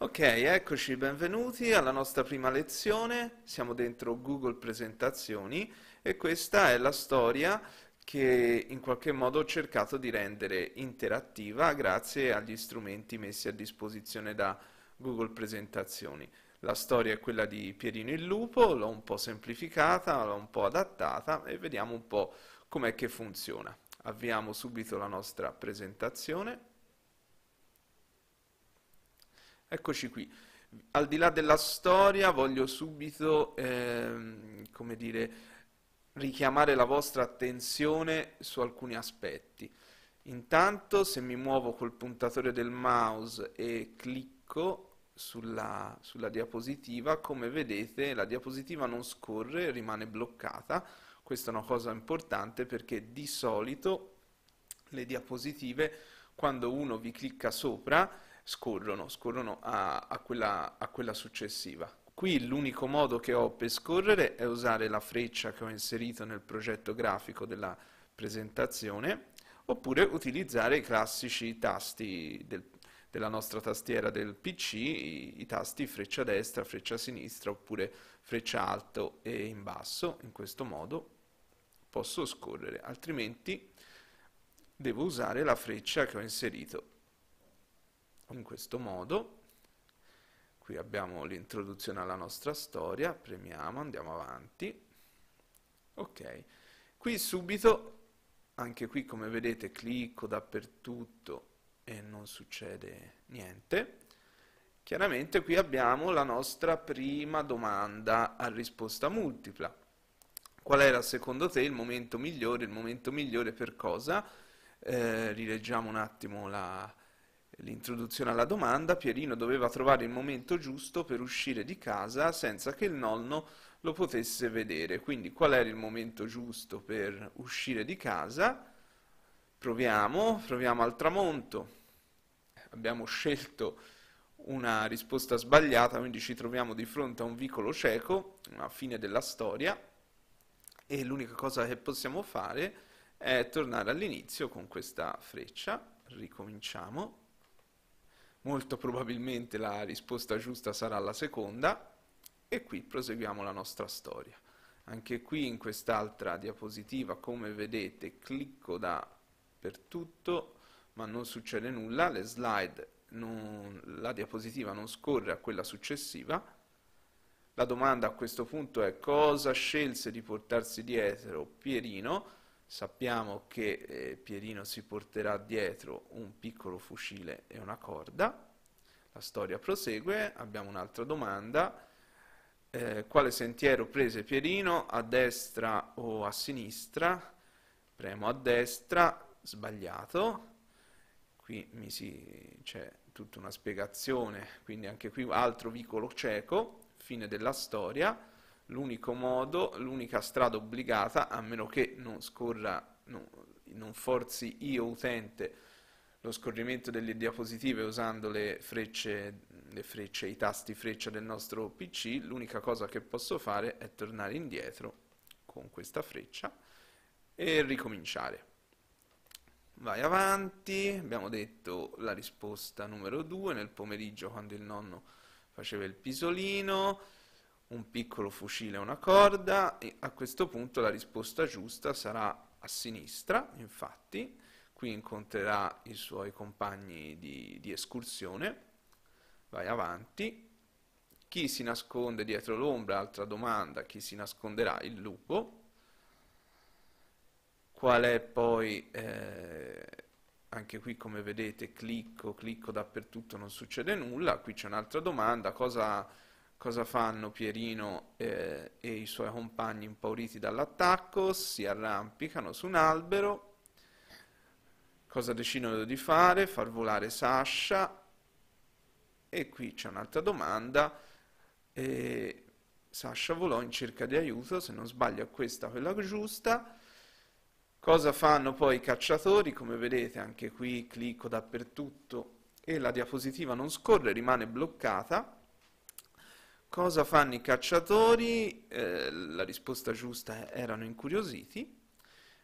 Ok, eccoci, benvenuti alla nostra prima lezione. Siamo dentro Google Presentazioni e questa è la storia che in qualche modo ho cercato di rendere interattiva grazie agli strumenti messi a disposizione da Google Presentazioni. La storia è quella di Pierino il Lupo, l'ho un po' semplificata, l'ho un po' adattata e vediamo un po' com'è che funziona. Avviamo subito la nostra presentazione. Eccoci qui. Al di là della storia voglio subito, ehm, come dire, richiamare la vostra attenzione su alcuni aspetti. Intanto se mi muovo col puntatore del mouse e clicco sulla, sulla, diapositiva, come vedete la diapositiva non scorre, rimane bloccata. Questa è una cosa importante perché di solito le diapositive, quando uno vi clicca sopra, scorrono, scorrono a, a, quella, a quella successiva. Qui l'unico modo che ho per scorrere è usare la freccia che ho inserito nel progetto grafico della presentazione oppure utilizzare i classici tasti del, della nostra tastiera del PC, i, i, tasti freccia destra, freccia sinistra oppure freccia alto e in basso, in questo modo posso scorrere, altrimenti devo usare la freccia che ho inserito in questo modo. Qui abbiamo l'introduzione alla nostra storia, premiamo, andiamo avanti. Ok, qui subito, anche qui come vedete clicco dappertutto e non succede niente. Chiaramente qui abbiamo la nostra prima domanda a risposta multipla. Qual era secondo te il momento migliore? Il momento migliore per cosa? Eh, rileggiamo un attimo la, l'introduzione alla domanda, Pierino doveva trovare il momento giusto per uscire di casa senza che il nonno lo potesse vedere. Quindi qual era il momento giusto per uscire di casa? Proviamo, proviamo al tramonto. Eh, abbiamo scelto una risposta sbagliata, quindi ci troviamo di fronte a un vicolo cieco, a fine della storia, e l'unica cosa che possiamo fare è tornare all'inizio con questa freccia. Ricominciamo molto probabilmente la risposta giusta sarà la seconda e qui proseguiamo la nostra storia. Anche qui in quest'altra diapositiva, come vedete, clicco da per tutto ma non succede nulla, le slide non, la diapositiva non scorre a quella successiva. La domanda a questo punto è cosa scelse di portarsi dietro Pierino? Sappiamo che eh, Pierino si porterà dietro un piccolo fucile e una corda. La storia prosegue, abbiamo un'altra domanda. Eh, quale sentiero prese Pierino? A destra o a sinistra? Premo a destra, sbagliato. Qui mi si, c'è tutta una spiegazione, quindi anche qui altro vicolo cieco, fine della storia l'unico modo, l'unica strada obbligata, a meno che non scorra, no, non forzi io utente lo scorrimento delle diapositive usando le frecce, le frecce, i tasti freccia del nostro PC, l'unica cosa che posso fare è tornare indietro con questa freccia e ricominciare. Vai avanti, abbiamo detto la risposta numero 2 nel pomeriggio quando il nonno faceva il pisolino, un piccolo fucile e una corda, e a questo punto la risposta giusta sarà a sinistra, infatti, qui incontrerà i suoi compagni di, di escursione, vai avanti, chi si nasconde dietro l'ombra, altra domanda, chi si nasconderà, il lupo, qual è poi, eh, anche qui come vedete, clicco, clicco dappertutto, non succede nulla, qui c'è un'altra domanda, cosa Cosa fanno Pierino eh, e i suoi compagni impauriti dall'attacco? Si arrampicano su un albero. Cosa decidono di fare? Far volare Sasha. E qui c'è un'altra domanda. Eh, Sasha volò in cerca di aiuto, se non sbaglio è questa quella giusta. Cosa fanno poi i cacciatori? Come vedete anche qui clicco dappertutto e la diapositiva non scorre, rimane bloccata. Cosa fanno i cacciatori? Eh, la risposta giusta è, erano incuriositi.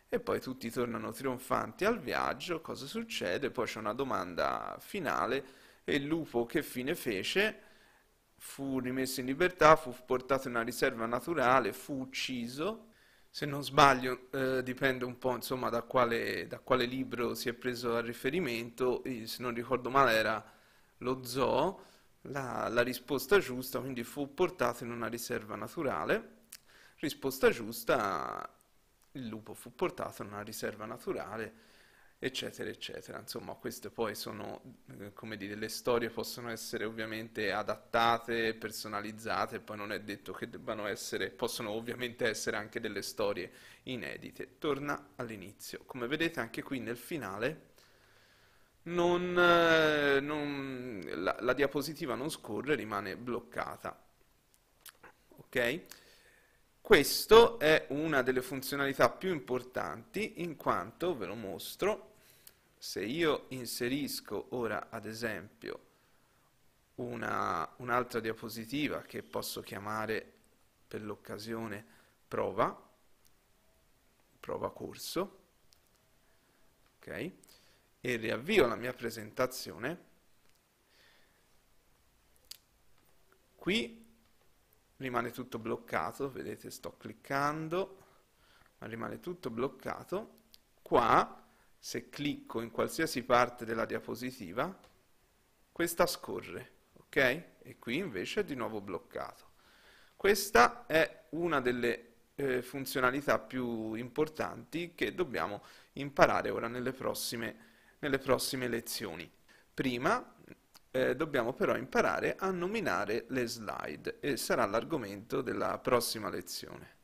E poi tutti tornano trionfanti al viaggio, cosa succede? Poi c'è una domanda finale e il lupo che fine fece? Fu rimesso in libertà, fu portato in una riserva naturale, fu ucciso. Se non sbaglio, eh, dipende un po' insomma, da, quale, da quale libro si è preso a riferimento, se non ricordo male era lo zoo la, la risposta giusta, quindi fu portato in una riserva naturale. Risposta giusta, il lupo fu portato in una riserva naturale eccetera, eccetera. Insomma, queste poi sono, eh, come dire, le storie possono essere ovviamente adattate, personalizzate, poi non è detto che debbano essere, possono ovviamente essere anche delle storie inedite. Torna all'inizio. Come vedete anche qui nel finale non, eh, non, la, la, diapositiva non scorre, rimane bloccata. Okay? Questo è una delle funzionalità più importanti in quanto, ve lo mostro, se io inserisco ora ad esempio un'altra un diapositiva che posso chiamare per l'occasione prova, prova corso, ok? e riavvio la mia presentazione, qui rimane tutto bloccato, vedete sto cliccando, ma rimane tutto bloccato. Qua, se clicco in qualsiasi parte della diapositiva, questa scorre, ok? E qui invece è di nuovo bloccato. Questa è una delle eh, funzionalità più importanti che dobbiamo imparare ora nelle prossime nelle prossime lezioni. Prima eh, dobbiamo però imparare a nominare le slide e sarà l'argomento della prossima lezione.